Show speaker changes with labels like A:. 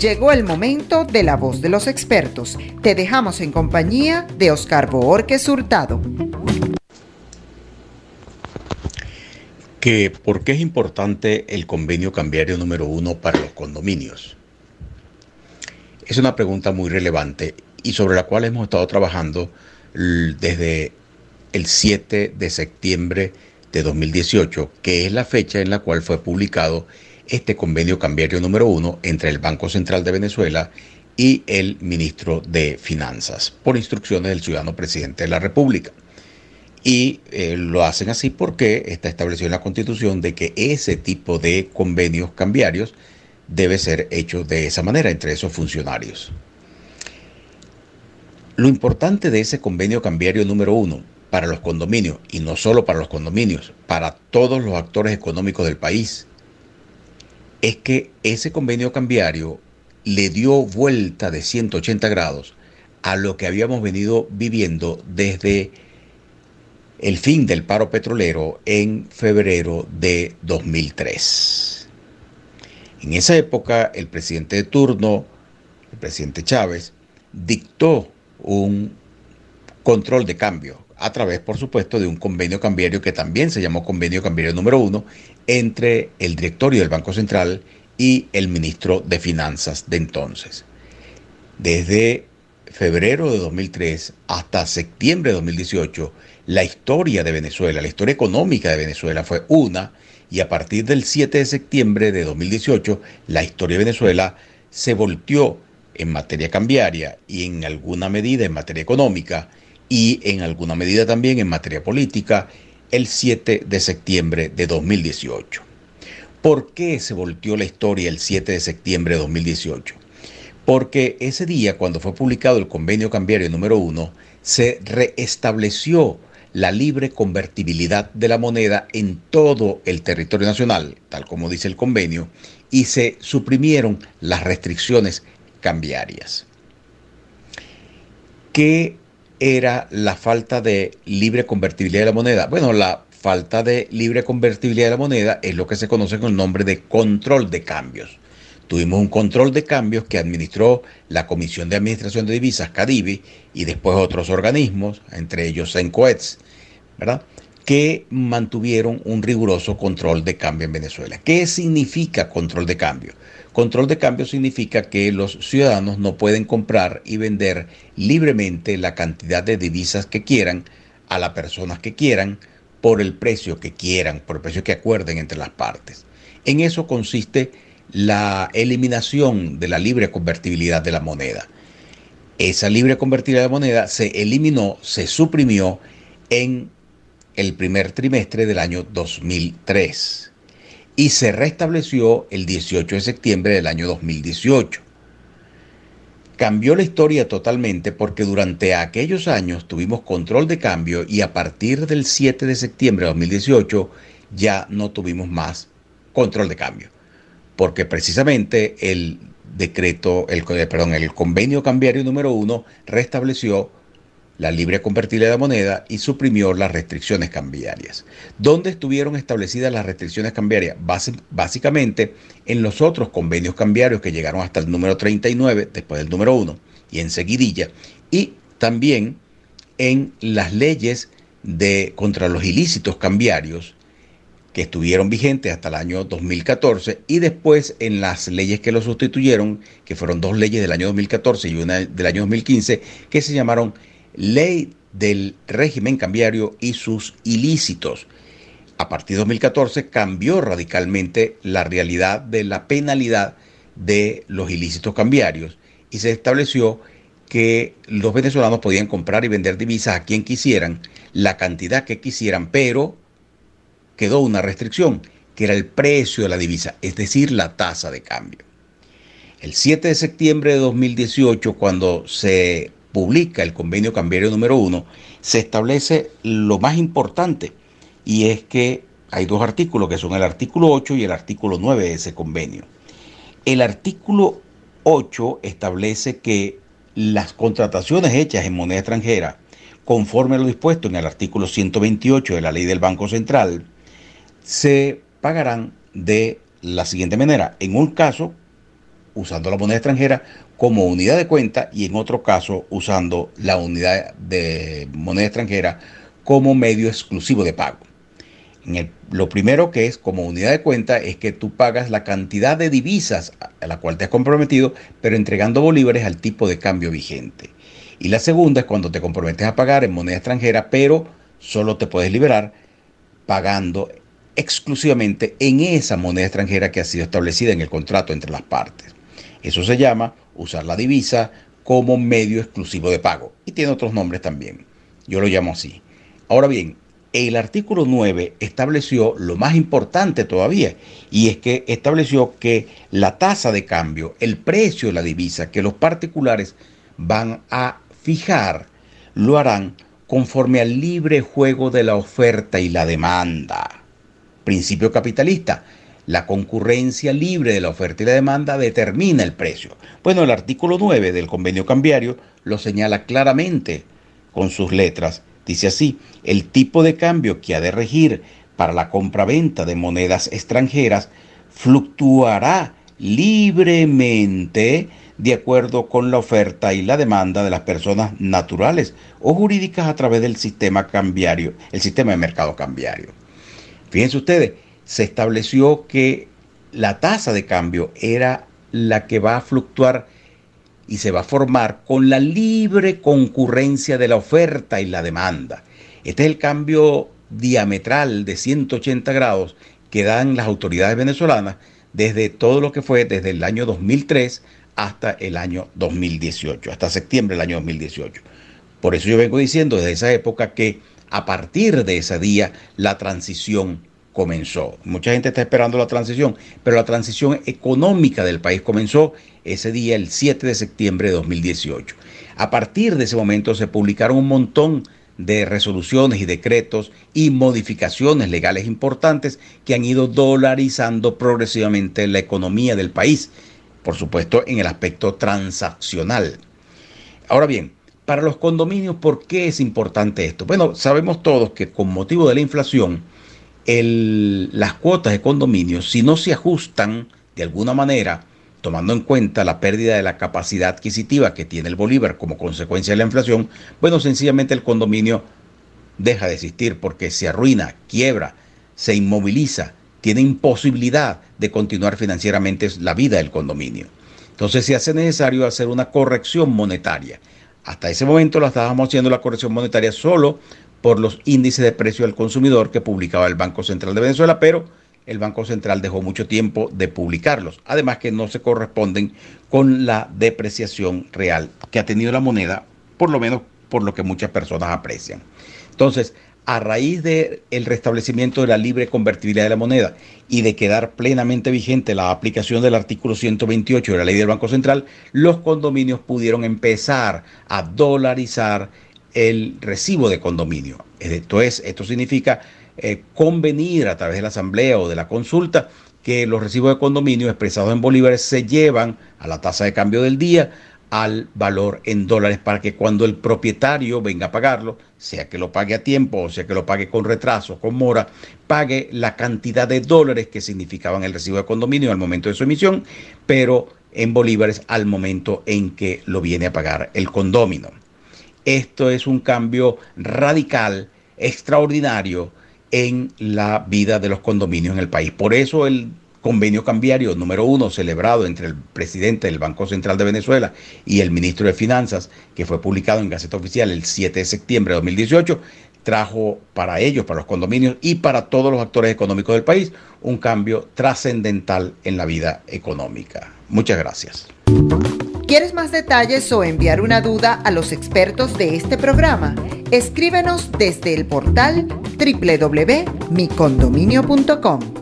A: Llegó el momento de la voz de los expertos. Te dejamos en compañía de Oscar Boorque Hurtado. ¿Por qué es importante el convenio cambiario número uno para los condominios? Es una pregunta muy relevante y sobre la cual hemos estado trabajando desde el 7 de septiembre de 2018, que es la fecha en la cual fue publicado este convenio cambiario número uno entre el Banco Central de Venezuela y el ministro de Finanzas, por instrucciones del ciudadano presidente de la República. Y eh, lo hacen así porque está establecido en la Constitución de que ese tipo de convenios cambiarios debe ser hecho de esa manera entre esos funcionarios. Lo importante de ese convenio cambiario número uno para los condominios, y no solo para los condominios, para todos los actores económicos del país, es que ese convenio cambiario le dio vuelta de 180 grados a lo que habíamos venido viviendo desde el fin del paro petrolero en febrero de 2003. En esa época, el presidente de turno, el presidente Chávez, dictó un control de cambio a través, por supuesto, de un convenio cambiario que también se llamó convenio cambiario número uno entre el directorio del Banco Central y el ministro de Finanzas de entonces. Desde febrero de 2003 hasta septiembre de 2018, la historia de Venezuela, la historia económica de Venezuela fue una y a partir del 7 de septiembre de 2018, la historia de Venezuela se volteó en materia cambiaria y en alguna medida en materia económica y en alguna medida también en materia política el 7 de septiembre de 2018. ¿Por qué se volteó la historia el 7 de septiembre de 2018? Porque ese día, cuando fue publicado el convenio cambiario número 1, se reestableció la libre convertibilidad de la moneda en todo el territorio nacional, tal como dice el convenio, y se suprimieron las restricciones cambiarias. ¿Qué era la falta de libre convertibilidad de la moneda. Bueno, la falta de libre convertibilidad de la moneda es lo que se conoce con el nombre de control de cambios. Tuvimos un control de cambios que administró la Comisión de Administración de Divisas, CADIVI, y después otros organismos, entre ellos CENCOETS, ¿verdad? que mantuvieron un riguroso control de cambio en Venezuela. ¿Qué significa control de cambio? Control de cambio significa que los ciudadanos no pueden comprar y vender libremente la cantidad de divisas que quieran a las personas que quieran por el precio que quieran, por el precio que acuerden entre las partes. En eso consiste la eliminación de la libre convertibilidad de la moneda. Esa libre convertibilidad de la moneda se eliminó, se suprimió en el primer trimestre del año 2003 y se restableció el 18 de septiembre del año 2018. Cambió la historia totalmente porque durante aquellos años tuvimos control de cambio y a partir del 7 de septiembre de 2018 ya no tuvimos más control de cambio, porque precisamente el decreto, el, eh, perdón, el convenio cambiario número uno restableció la libre convertible de moneda y suprimió las restricciones cambiarias. ¿Dónde estuvieron establecidas las restricciones cambiarias? básicamente en los otros convenios cambiarios que llegaron hasta el número 39, después del número 1, y enseguidilla, y también en las leyes de contra los ilícitos cambiarios que estuvieron vigentes hasta el año 2014 y después en las leyes que lo sustituyeron, que fueron dos leyes del año 2014 y una del año 2015, que se llamaron ley del régimen cambiario y sus ilícitos. A partir de 2014 cambió radicalmente la realidad de la penalidad de los ilícitos cambiarios y se estableció que los venezolanos podían comprar y vender divisas a quien quisieran, la cantidad que quisieran, pero quedó una restricción, que era el precio de la divisa, es decir, la tasa de cambio. El 7 de septiembre de 2018, cuando se publica el convenio cambiario número uno, se establece lo más importante y es que hay dos artículos que son el artículo 8 y el artículo 9 de ese convenio. El artículo 8 establece que las contrataciones hechas en moneda extranjera, conforme a lo dispuesto en el artículo 128 de la ley del Banco Central, se pagarán de la siguiente manera. En un caso, usando la moneda extranjera como unidad de cuenta y en otro caso usando la unidad de moneda extranjera como medio exclusivo de pago. lo primero que es como unidad de cuenta es que tú pagas la cantidad de divisas a la cual te has comprometido, pero entregando bolívares al tipo de cambio vigente. Y la segunda es cuando te comprometes a pagar en moneda extranjera, pero solo te puedes liberar pagando exclusivamente en esa moneda extranjera que ha sido establecida en el contrato entre las partes. Eso se llama usar la divisa como medio exclusivo de pago y tiene otros nombres también. Yo lo llamo así. Ahora bien, el artículo 9 estableció lo más importante todavía, y es que estableció que la tasa de cambio, el precio de la divisa que los particulares van a fijar, lo harán conforme al libre juego de la oferta y la demanda. Principio capitalista, la concurrencia libre de la oferta y la demanda determina el precio. Bueno, el artículo 9 del convenio cambiario lo señala claramente con sus letras. Dice así, el tipo de cambio que ha de regir para la compra-venta de monedas extranjeras fluctuará libremente de acuerdo con la oferta y la demanda de las personas naturales o jurídicas a través del sistema cambiario, el sistema de mercado cambiario. Fíjense ustedes, se estableció que la tasa de cambio era la que va a fluctuar y se va a formar con la libre concurrencia de la oferta y la demanda. Este es el cambio diametral de 180 grados que dan las autoridades venezolanas desde todo lo que fue desde el año 2003 hasta el año 2018, hasta septiembre del año 2018. Por eso yo vengo diciendo desde esa época que a partir de ese día la transición comenzó. Mucha gente está esperando la transición, pero la transición económica del país comenzó ese día, el 7 de septiembre de 2018. A partir de ese momento se publicaron un montón de resoluciones y decretos y modificaciones legales importantes que han ido dolarizando progresivamente la economía del país, por supuesto en el aspecto transaccional. Ahora bien, para los condominios, ¿por qué es importante esto? Bueno, sabemos todos que con motivo de la inflación, las cuotas de condominio, si no se ajustan de alguna manera, tomando en cuenta la pérdida de la capacidad adquisitiva que tiene el Bolívar como consecuencia de la inflación, bueno, sencillamente el condominio deja de existir porque se arruina, quiebra, se inmoviliza, tiene imposibilidad de continuar financieramente la vida del condominio. Entonces se hace necesario hacer una corrección monetaria. Hasta ese momento la estábamos haciendo la corrección monetaria solo por los índices de precio al consumidor que publicaba el Banco Central de Venezuela, pero el Banco Central dejó mucho tiempo de publicarlos, además que no se corresponden con la depreciación real que ha tenido la moneda, por lo menos por lo que muchas personas aprecian. Entonces, a raíz del restablecimiento de la libre convertibilidad de la moneda y de quedar plenamente vigente la aplicación del artículo 128 de la ley del Banco Central, los condominios pudieron empezar a dolarizar el recibo de condominio. Esto, es, esto significa eh, convenir a través de la asamblea o de la consulta que los recibos de condominio expresados en bolívares se llevan a la tasa de cambio del día, al valor en dólares para que cuando el propietario venga a pagarlo, sea que lo pague a tiempo o sea que lo pague con retraso, con mora, pague la cantidad de dólares que significaban el recibo de condominio al momento de su emisión, pero en bolívares al momento en que lo viene a pagar el condomino. Esto es un cambio radical, extraordinario en la vida de los condominios en el país. Por eso el convenio cambiario número uno celebrado entre el presidente del Banco Central de Venezuela y el ministro de Finanzas, que fue publicado en Gaceta Oficial el 7 de septiembre de 2018, trajo para ellos, para los condominios y para todos los actores económicos del país un cambio trascendental en la vida económica. Muchas gracias quieres más detalles o enviar una duda a los expertos de este programa, escríbenos desde el portal www.micondominio.com.